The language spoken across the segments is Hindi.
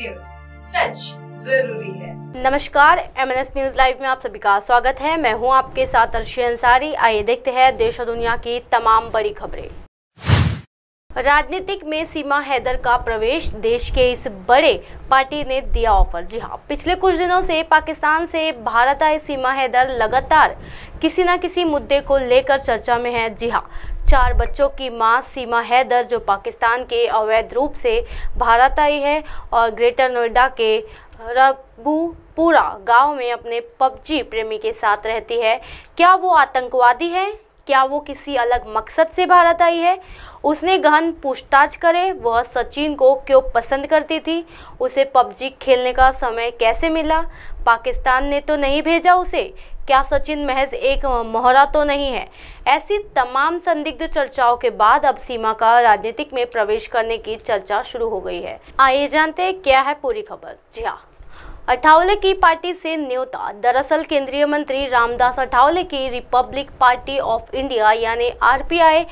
न्यूज सच जरूरी है नमस्कार एम न्यूज लाइव में आप सभी का स्वागत है मैं हूं आपके साथ अर्शी अंसारी आइए देखते हैं देश और दुनिया की तमाम बड़ी खबरें राजनीतिक में सीमा हैदर का प्रवेश देश के इस बड़े पार्टी ने दिया ऑफर जी हाँ पिछले कुछ दिनों से पाकिस्तान से भारत आए सीमा हैदर लगातार किसी न किसी मुद्दे को लेकर चर्चा में है जी हाँ चार बच्चों की मां सीमा हैदर जो पाकिस्तान के अवैध रूप से भारत आई है और ग्रेटर नोएडा के रबूपुरा गांव में अपने पबजी प्रेमी के साथ रहती है क्या वो आतंकवादी है क्या वो किसी अलग मकसद से भारत आई है उसने गहन पूछताछ करे वह सचिन को क्यों पसंद करती थी उसे पबजी खेलने का समय कैसे मिला पाकिस्तान ने तो नहीं भेजा उसे क्या सचिन महज एक मोहरा तो नहीं है ऐसी तमाम संदिग्ध चर्चाओं के बाद अब सीमा का राजनीतिक में प्रवेश करने की चर्चा शुरू हो गई है आइए जानते हैं क्या है पूरी खबर जी हाँ अठावले की पार्टी से न्योता दरअसल केंद्रीय मंत्री रामदास अठावले की रिपब्लिक पार्टी ऑफ इंडिया यानी आरपीआई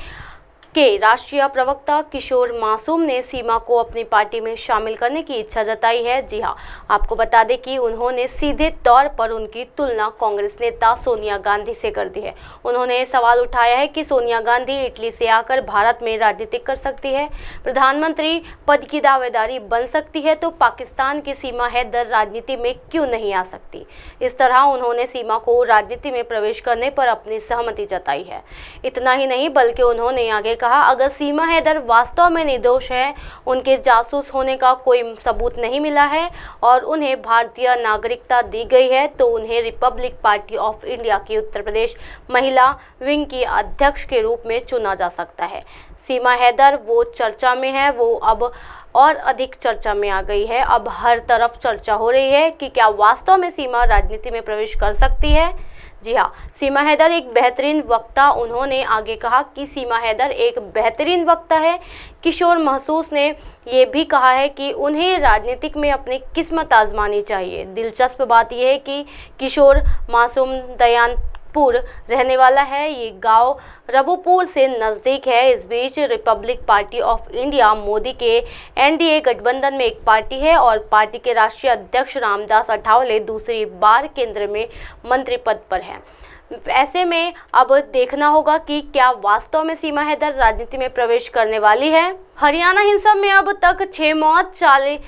के राष्ट्रीय प्रवक्ता किशोर मासूम ने सीमा को अपनी पार्टी में शामिल करने की इच्छा जताई है जी हाँ आपको बता दें कि उन्होंने सीधे तौर पर उनकी तुलना कांग्रेस नेता सोनिया गांधी से कर दी है उन्होंने सवाल उठाया है कि सोनिया गांधी इटली से आकर भारत में राजनीतिक कर सकती है प्रधानमंत्री पद की दावेदारी बन सकती है तो पाकिस्तान की सीमा है दर राजनीति में क्यों नहीं आ सकती इस तरह उन्होंने सीमा को राजनीति में प्रवेश करने पर अपनी सहमति जताई है इतना ही नहीं बल्कि उन्होंने आगे कहा कहा अगर सीमा हैदर वास्तव में निर्दोष है उनके जासूस होने का कोई सबूत नहीं मिला है और उन्हें भारतीय नागरिकता दी गई है तो उन्हें रिपब्लिक पार्टी ऑफ इंडिया की उत्तर प्रदेश महिला विंग की अध्यक्ष के रूप में चुना जा सकता है सीमा हैदर वो चर्चा में है वो अब और अधिक चर्चा में आ गई है अब हर तरफ चर्चा हो रही है कि क्या वास्तव में सीमा राजनीति में प्रवेश कर सकती है जी हाँ सीमा हैदर एक बेहतरीन वक्ता उन्होंने आगे कहा कि सीमा हैदर एक बेहतरीन वक्ता है किशोर महसूस ने यह भी कहा है कि उन्हें राजनीतिक में अपनी किस्मत आजमानी चाहिए दिलचस्प बात यह है कि किशोर मासूम दयान रबूपुर रहने वाला है ये गांव रबुपुर से नज़दीक है इस बीच Republic Party of India Modi के एनडीए गठबंधन में एक पार्टी है और पार्टी के राष्ट्रीय अध्यक्ष रामदास अठावले दूसरी बार केंद्र में मंत्री पद पर हैं ऐसे में अब देखना होगा कि क्या वास्तव में सीमा हैदर राजनीति में प्रवेश करने वाली है हरियाणा हिंसा में अब तक छः मौत चाली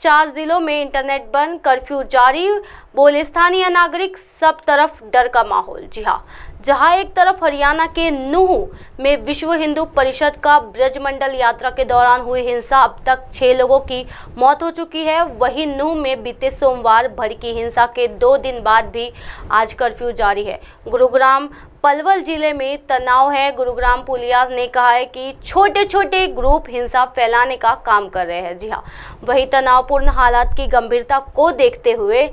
चार जिलों में इंटरनेट बंद कर्फ्यू जारी बोले स्थानीय नागरिक सब तरफ डर का माहौल जी हाँ जहाँ एक तरफ हरियाणा के नूह में विश्व हिंदू परिषद का ब्रजमंडल यात्रा के दौरान हुई हिंसा अब तक छः लोगों की मौत हो चुकी है वहीं नूह में बीते सोमवार भड़की हिंसा के दो दिन बाद भी आज कर्फ्यू जारी है गुरुग्राम पलवल जिले में तनाव है गुरुग्राम पुलिया ने कहा है कि छोटे छोटे ग्रुप हिंसा फैलाने का काम कर रहे हैं जी हाँ वही तनावपूर्ण हालात की गंभीरता को देखते हुए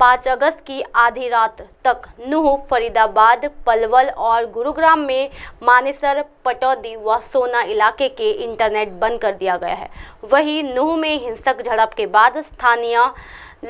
पाँच अगस्त की आधी रात तक नूह फरीदाबाद पलवल और गुरुग्राम में मानेसर पटौदी व सोना इलाके के इंटरनेट बंद कर दिया गया है वहीं नूह में हिंसक झड़प के बाद स्थानीय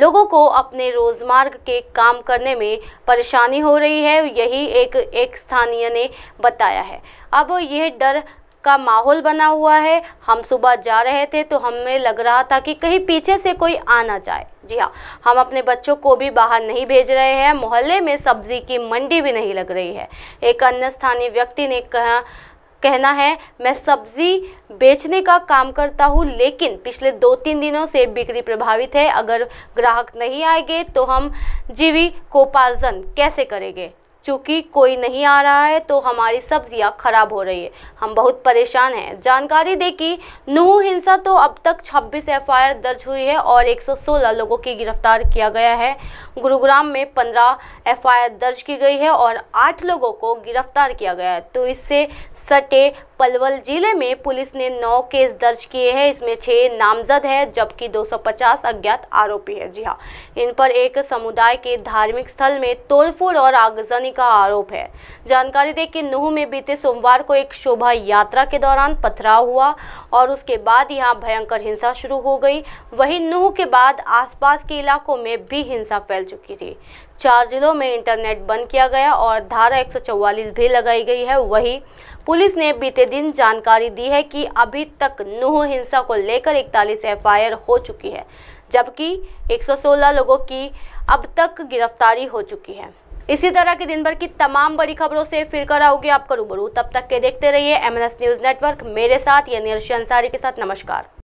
लोगों को अपने रोजमार्ग के काम करने में परेशानी हो रही है यही एक एक स्थानीय ने बताया है अब यह डर का माहौल बना हुआ है हम सुबह जा रहे थे तो हमें लग रहा था कि कहीं पीछे से कोई आना चाहे जी हाँ हम अपने बच्चों को भी बाहर नहीं भेज रहे हैं मोहल्ले में सब्जी की मंडी भी नहीं लग रही है एक अन्य स्थानीय व्यक्ति ने कहा कहना है मैं सब्जी बेचने का काम करता हूँ लेकिन पिछले दो तीन दिनों से बिक्री प्रभावित है अगर ग्राहक नहीं आएंगे तो हम जीवी कोपार्जन कैसे करेंगे चूँकि कोई नहीं आ रहा है तो हमारी सब्जियां खराब हो रही है हम बहुत परेशान हैं जानकारी दे कि नूह हिंसा तो अब तक 26 एफआईआर दर्ज हुई है और 116 लोगों की गिरफ्तार किया गया है गुरुग्राम में 15 एफआईआर दर्ज की गई है और 8 लोगों को गिरफ्तार किया गया है तो इससे सटे पलवल जिले में पुलिस ने नौ केस दर्ज किए हैं इसमें छः नामजद है जबकि 250 अज्ञात आरोपी है जी हाँ इन पर एक समुदाय के धार्मिक स्थल में तोड़फोड़ और आगजनी करने का आरोप है जानकारी दें कि नूह में बीते सोमवार को एक शोभा यात्रा के दौरान पथराव हुआ और उसके बाद यहां भयंकर हिंसा शुरू हो गई वहीं नूह के बाद आसपास के इलाकों में भी हिंसा फैल चुकी थी चार जिलों में इंटरनेट बंद किया गया और धारा एक भी लगाई गई है वही पुलिस ने बीते दिन जानकारी दी है कि अभी तक नूह हिंसा को लेकर इकतालीस एफ हो चुकी है जबकि 116 लोगों की अब तक गिरफ्तारी हो चुकी है इसी तरह की दिन भर की तमाम बड़ी खबरों से फिर कर आओगे आपका रूबरू तब तक के देखते रहिए एमएनएस न्यूज नेटवर्क मेरे साथ यानी अंसारी के साथ नमस्कार